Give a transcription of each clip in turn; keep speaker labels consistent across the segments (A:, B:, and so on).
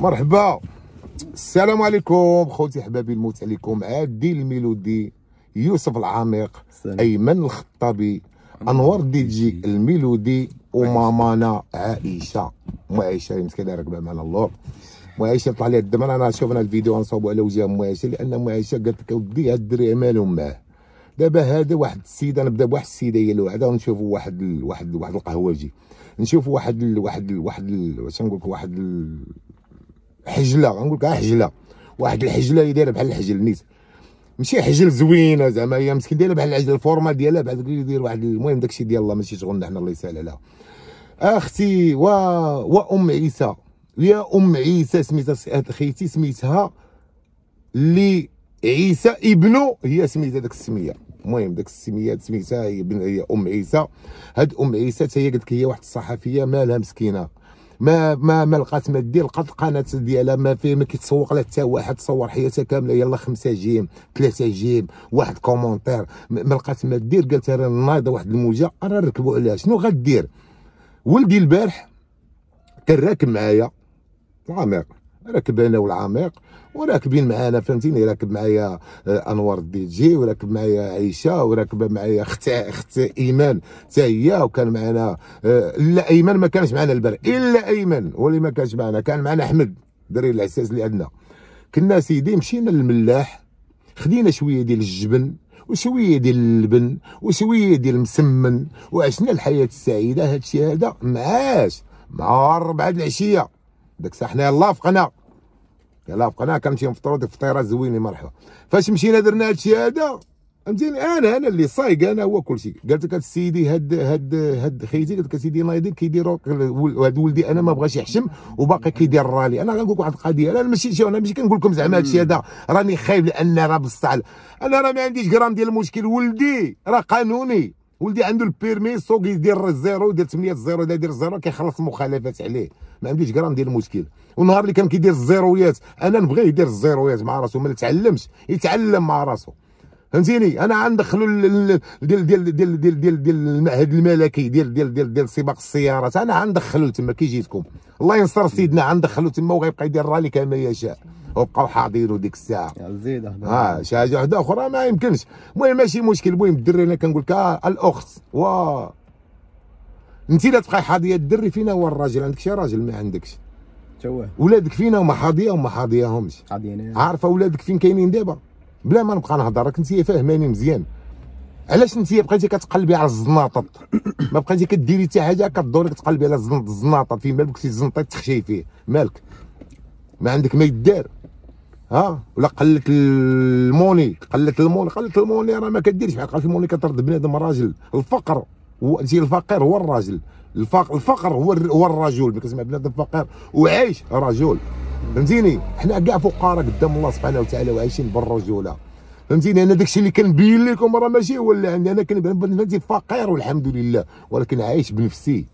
A: مرحبا السلام عليكم خوتي حبابي الموت عليكم عادي الميلودي يوسف العميق ايمن الخطابي انور جي الميلودي ومامانا عائشه ام عائشه مسكينه راكبه معنا اللور ام عائشه طلع لي الدم انا شوف الفيديو غنصاوبو على وجه ام عائشه لان ام عائشه قالت لك اودي هاد الدري مالو معاه دابا هذا واحد السيده نبدا بواحد السيده هي الوحده ونشوفوا واحد واحد واحد القهوجي نشوفوا واحد واحد واحد واش نقول لك واحد حجله غنقول لك حجله واحد الحجله هي دايره بحال الحجل نيت ماشي حجل زوينه زعما هي مسكين دايره بحال العجل الفورما ديالها بعد يدير واحد المهم داكشي ديال الله ماشي شغلنا حنا الله يسهل عليها اختي و وام عيسى يا ام عيسى سميتها خيتي سميتها اللي عيسى ابنو هي سميتها داك السميه المهم داك السميه سميتها هي, هي ام عيسى هاد ام عيسى حتى هي قالت هي واحد الصحفيه مالها مسكينه ما ما ما لقات ما دير لقات القناه ديالها ما فيه ما كيتسوق لها حتى واحد صور حياتها كامله يلا 5 جيم 3 جيم واحد كومونتير ما لقات ما دير قالت راه نايضه واحد الموجه راه ركبوا عليها شنو غدير ولدي البارح كان راكب معايا العامر راكب انا والعميق وراكبين معانا فهمتيني راكب معايا آه، انور الدي جي وراكب معايا عيشه وراكب معايا اخت اخت ايمان حتى هي وكان معنا الا آه، ايمن ما كانش معنا البر الا ايمن هو اللي ما كانش معنا كان معنا احمد دري العساس اللي عندنا كنا سيدي مشينا للملاح خدينا شويه ديال الجبن وشويه ديال اللبن وشويه ديال المسمن وعشنا الحياه السعيده هادشي هذا معاش مع ربعه العشيه داك الساعه حنايا لافقنا فقنا كنمشيو نفطروا ديك الفطيره زوينه مرحبا فاش مشينا درنا هادشي هذا فهمتيني انا انا اللي صايق انا هو كلشي قالت لك السيدي هاد هاد هاد خيتي قالت لك السيدي الله كيديروا كيدير هاد ولدي انا ما بغاش يحشم وباقي كيدير الرالي انا غنقول لك واحد القضيه انا ماشي انا ماشي كنقول لكم زعما هادشي هذا راني خايف لان راه بصح انا راه ما عنديش غرام ديال المشكل ولدي راه قانوني ولدي عنده البيرمي سوق يدير الزيرو يدير 8 الزيرو الا دير الزيرو كيخلص المخالفات عليه ما عنديش غرام ديال المشكل والنهار اللي كان كيدير الزيرويات انا نبغيه يدير الزيرويات مع راسو ما تعلمش يتعلم مع راسو فهمتيني انا غندخلوا ديال ديال ديال ديال ديال ديال المعهد الملكي ديال ديال ديال ديال سباق السيارات انا غندخلوا تما كي جيتكم الله ينصر سيدنا غندخلوا تما وغيبقى يدير رالي كما يشاء وبقاو حاضرينو ديك الساعه زيد اه شي حاجه وحده اخرى ما يمكنش المهم ماشي مشكل المهم الدري انا كنقول لك آه الاخت وا انت لا تبقاي حاضيه الدري فينا هو الراجل عندك شي راجل ما عندكش ولادك فينا وما حاضيه وما حاضيهمش عارفه ولادك فين كاينين دابا بلا ما نبقى نهضر راك انت فاهماني مزيان علاش انت بقيتي كتقلبي على الزناطط ما بقيتي كديري حتى حاجه كدوري كتقلبي على الزناطط فين بالك شي زنطه تخشي فيه مالك ما عندك ما يدار ها ولا قلت الموني قلت الموني قلت الموني راه ما كديرش بحال في الموني كطرد بنادم راجل الفقر هو انت الفقير هو الراجل الفقر هو الرجل كتسمع بنادم فقير وعايش رجل فهمتيني حنا كاع فقراء قدام الله سبحانه وتعالى وعايشين بالرجوله فهمتيني انا داكشي اللي كنبين لكم راه ماشي هو اللي عندي انا كنبان فقير والحمد لله ولكن عايش بنفسي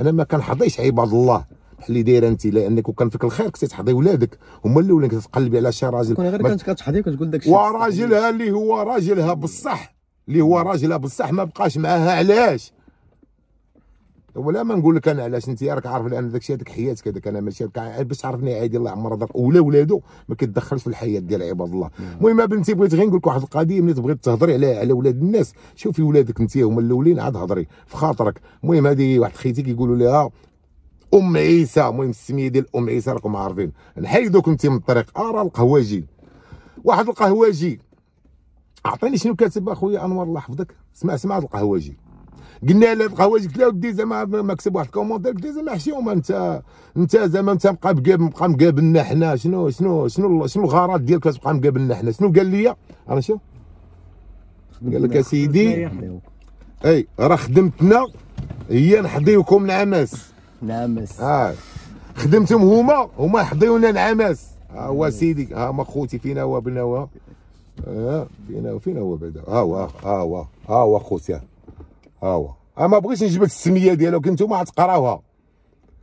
A: انا ما كنحضيش عباد الله بحال اللي دايره انت لانك وكان فيك الخير كنتي تحضي ولادك هما الاولين كتقلبي على شي راجل كون غير كنت كتحضي كتقول داكشي وراجلها اللي هو راجلها بصح اللي هو راجلها بصح ما بقاش معاها علاش ولا ما نقول لك انا علاش انت راك عارف لان داك الشيء هذيك حياتك هذاك انا ماشي هذاك باش عرفني عادي الله عمر هذاك ولا ولادو ما كيتدخلش في الحياه ديال عباد الله المهم بنتي بغيت غير نقول لك واحد القضيه ملي تبغي تهضري على على ولاد الناس شوفي ولادك انت هما الاولين عاد هضري في خاطرك المهم هذه واحد خيتي كيقولوا لها ام عيسى المهم السميه ديال ام عيسى راكم عارفين نحيدوك انت من الطريق ارى آه، القهواجي واحد القهواجي اعطيني شنو كاتب اخويا انور الله يحفظك سمع سمع القهواجي قلنا لها القهوه قلت له ودي زعما مكتب واحد الكومونتير قلت له زعما حشي هما انت انت زعما انت مبقى مبقى مقابلنا حنا شنو شنو شنو شنو الغرض ديالك تبقى مقابلنا حنا شنو قال لي انا شوف قال لك اسيدي اي راه خدمتنا هي نحضيوكم نعماس نعماس اه خدمتهم هما هما يحضيونا نعماس ها هو سيدي ها هما خوتي فينا هو بنا هو آه، فينا فينا هو بعدا ها هو ها هو ها هو خوتي ها هو ما بغيتش نجبد السميه ديالك نتوما غتقراوها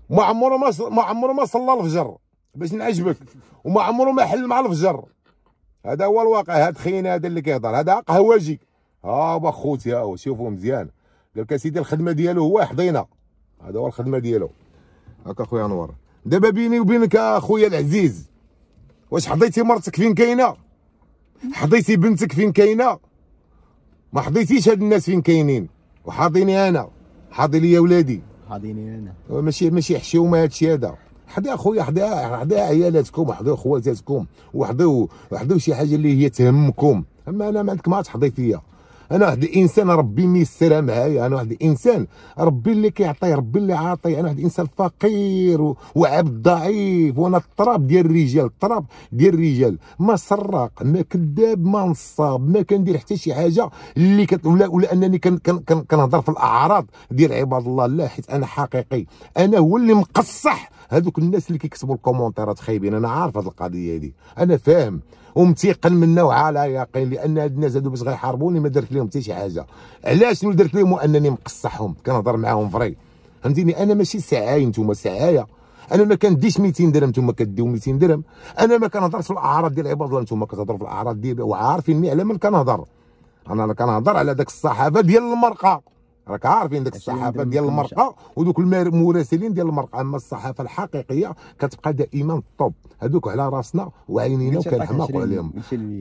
A: ما عمره ما ما عمره ما صلى الفجر باش نعجبك وما عمره ما حل مع الفجر هذا هو الواقع هاد خينا هذا اللي كيهضر هذا قهواجي ها هو خوتي ها هو شوفوا مزيان قالك اسيدي الخدمه ديالو هو حضينا هذا هو الخدمه ديالو هاك اخويا انور دابا بيني وبينك اخويا العزيز واش حضيتي مرتك فين كاينه حضيتي بنتك فين كاينه ما حضيتيش هاد الناس فين كاينين وحاضيني انا حاضي ليا ولادي حاضيني انا ماشي ماشي حشومه هادشي هذا حدا اخويا حدا حدا عيالاتكم حدا خواتاتكم وحدوا وحدوا شي حاجه اللي هي تهمكم اما انا ما عندك ما تحضي فيا انا واحد الانسان ربي ميسرها معايا انا واحد الانسان ربي اللي كيعطي ربي اللي عاطي انا واحد الانسان فقير وعبد ضعيف وانا التراب ديال الرجال التراب ديال الرجال ما سراق ما كذاب ما نصاب ما كندير حتى شي حاجه اللي كت ولا, ولا انني كنهضر في الاعراض ديال عباد الله لا حيت انا حقيقي انا هو اللي مقصح هذوك الناس اللي كيكتبوا الكومونتيرات خايبين انا عارف هذه القضيه هذه انا فاهم ومتيقن نوع وعلى يقين لان هاد الناس هادو باش غيحاربوني ما درت لهم حتى شي حاجه علاش شنو درت لهم انني مقصحهم كنهضر معاهم فري فهمتيني انا ماشي سعاي نتوما سعايه انا ما كنديش 200 درهم نتوما كديو 200 درهم انا ما كنهضرش في الاعراض ديال عباد الله نتوما كتهضروا في الاعراض ديالي وعارفيني على من كنهضر انا كنهضر على داك الصحافه ديال المرقه راك عارفين ديك الصحافه ديال المرقه ودوك المراسلين ديال المرقه اما الصحافه الحقيقيه كتبقى دائما الطوب هذوك على راسنا وعينينا وكنحماقوا عليهم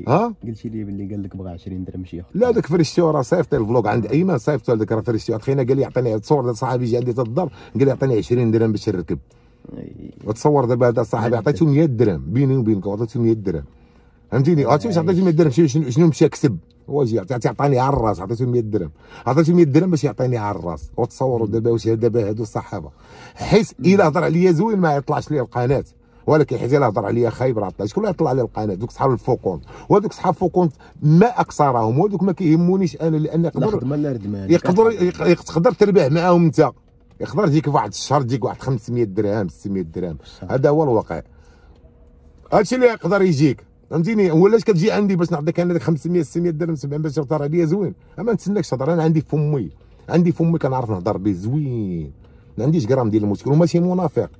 A: ها قلتي لي باللي قال لك بغى 20 درهم شي لا داك فريستيو راه صيفط الفلوق عند آه. ايمن صيفط هذاك راه فريستيو تخينا قال لي عطيني صور ديال صاحبي جا عندي الدار قال لي عطيني 20 درهم باش نركب وتصور دابا هذا صاحبي عطيته 100 درهم بيني وبينك عطيته 100 درهم فهمتيني عرفتي واش عطيته 100 درهم شنو مشى كسب هو يعطيني على الراس عطيته 100 درهم عطيته 100 درهم باش يعطيني على الراس وتصوروا دابا واش دابا هادو الصحابه حيت الا هضر عليا زوين ما يطلعش ليه القناه ولكن حيت الا هضر عليا خايب راه طلع شكون اللي طلع لي القناه دوك صحاب الفوكونت وهذوك صحاب فوكونت ما اكثرهم وهذوك ما كيهمونيش انا لان يقدر يقدر تقدر تربح معاهم انت يقدر يجيك واحد الشهر يجيك واحد 500 درهم 600 درهم هذا هو الواقع هادشي اللي يقدر يجيك فهمتيني ولاش كتجي عندي باش نعطيك انا داك 500 600 درهم 700 باش تهضر عليا زوين اما نتسناكش تهضر انا عندي فمي عندي فمي كنعرف نهضر به زوين ما عنديش غرام ديال المشكل وماشي منافق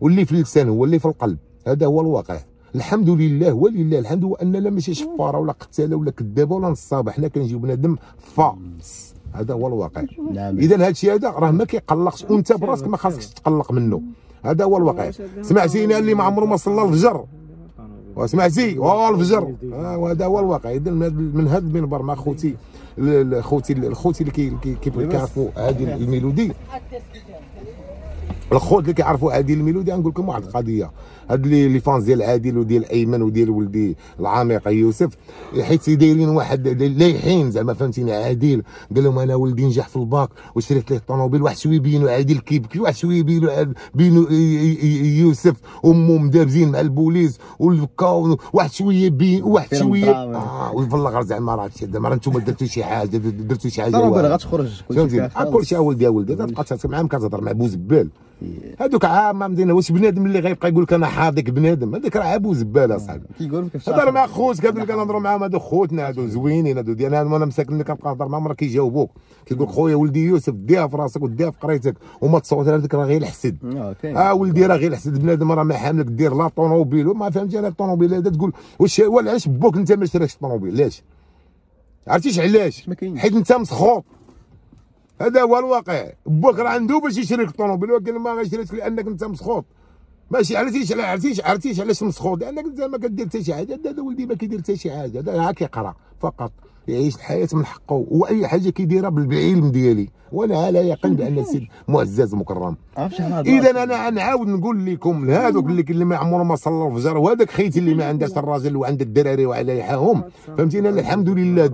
A: واللي في اللسان هو اللي في القلب هذا هو الواقع الحمد لله ولله الحمد هو اننا ماشي شفاره ولا قتاله ولا كذابه ولا نصابه حنا كنجيو بنادم فا هذا هو الواقع نعم. اذا هذا الشيء هذا راه ما كيقلقش وانت براسك ما خاصكش تقلق منه هذا هو الواقع سمعتيني اللي ما عمره ما صلى الفجر وسمعتي والفجر آه، وهذا هو الواقع اذا من هذا المنبر مع خوتي خوتي خوتي اللي كيعرفوا هذه الميلودي الخوت اللي كيعرفوا هذه الميلودي نقول لكم واحد القضيه هاد لي لي فانز ديال عادل وديال ايمن وديال ولدي العميق يوسف حيت دايرين واحد لايحين زعما فهمتيني عادل قال لهم انا ولدي نجح في الباك وشريت ليه الطوموبيل واحد شويه بينو عادل كيبكي واحد شويه بينو بينو يوسف امه مدابزين مع البوليس والبكا واحد شويه بين واحد شويه اه وفي الاخر زعما راه زعما راه انتم درتوا شي حاجه درتوا شي حاجه ضروري غتخرج كلشي آه، كلشي اولدي اولدي تبقى تهضر معاهم كتهضر مع بوزبال هذوك إيه. عام آه، ما مدينا واش بنادم اللي غيبقى يقول لك انا هذاك بنادم هذاك راه عاب زباله صاحبي آه. كيقول لك هضر مع خوت قال لك نهضروا معاهم هادو خوتنا هادو زوينين هادو ديالنا انا مساكن اللي كنبقى نهضر معاهم راه كيجاوبوك كيقول لك خويا ولدي يوسف ديها في راسك وديها في قريتك وما تصوت على هذاك راه غير الحسد آه،, اه ولدي راه غير الحسد بنادم راه ما حاملك دير لا طونوبيل وما فهمتش انا الطونوبيل هذا تقول واش علاش بوك انت ما شراكش الطونوبيل علاش عرفتيش علاش حيت انت مسخوط هذا هو الواقع بوك راه عنده باش يشري لك الطونوبيل ولكن ما غيشريك لانك انت مسخوط ماشي عرفتيش عرفتيش عرفتيش علاش مسخوط لانك انت ما كدير حتى شي حاجه هذا ولدي ما كيدير حتى شي حاجه هذا كيقرا فقط يعيش الحياه من حقه واي حاجه كيديرها بالعلم ديالي وانا على يقين بان السيد معزز مكرم اذا انا نعاود نقول لكم لهذوك اللي, اللي ما عمرهم ما صلى الفجر وهذاك خيتي اللي ما عندهاش الراجل وعند الدراري وعلى يحاهم فهمتيني انا الحمد لله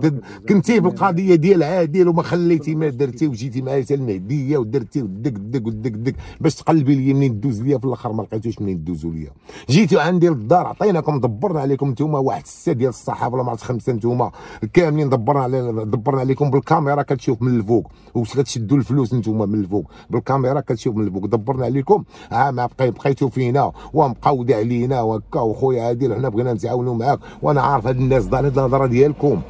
A: كنتي في القضيه ديال عادل وما خليتي ما درتي وجيتي معايا حتى المهديه ودرتي ودك دك ودك دك باش تقلبي لي منين دوز ليا في الاخر ما لقيتوش منين دوزوا ليا جيتوا عندي للدار عطيناكم دبرنا عليكم نتوما واحد سته ديال الصحافه ولا ما عرفت خمسه نتوما كاملين كاملين دبرنا على دبرنا عليكم بالكاميرا كتشوف من الفوق وكتشدوا الفلوس نتوما من الفوق بالكاميرا كتشوف من الفوق دبرنا عليكم ها ما بقي بقيتوا فينا ومقاودة علينا وكا وخويا هادي حنا بغينا نتعاونوا معاك وانا عارف هاد الناس ضال هاد الهضره ديالكم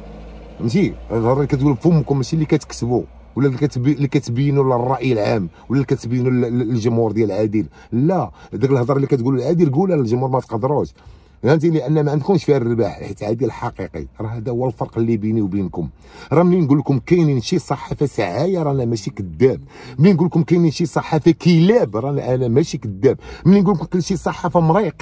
A: فهمتي الهضره اللي كتقول فمكم ماشي اللي كتكسبوا ولا اللي كتبينوا للراي العام ولا اللي كتبينوا للجمهور ديال عادل لا ديك الهضره اللي كتقولوا لعادل قولها للجمهور ما تقدروش فهمتي لان ما عندكمش فيها الرباح حيت هذه الحقيقي راه هذا هو الفرق اللي بيني وبينكم راه ملي نقول لكم كاينين شي صحافه سعايه رانا ماشي كذاب ملي نقول لكم كاينين شي صحافه كلاب رانا انا ماشي كذاب ملي نقول لكم كاين شي صحافه مريق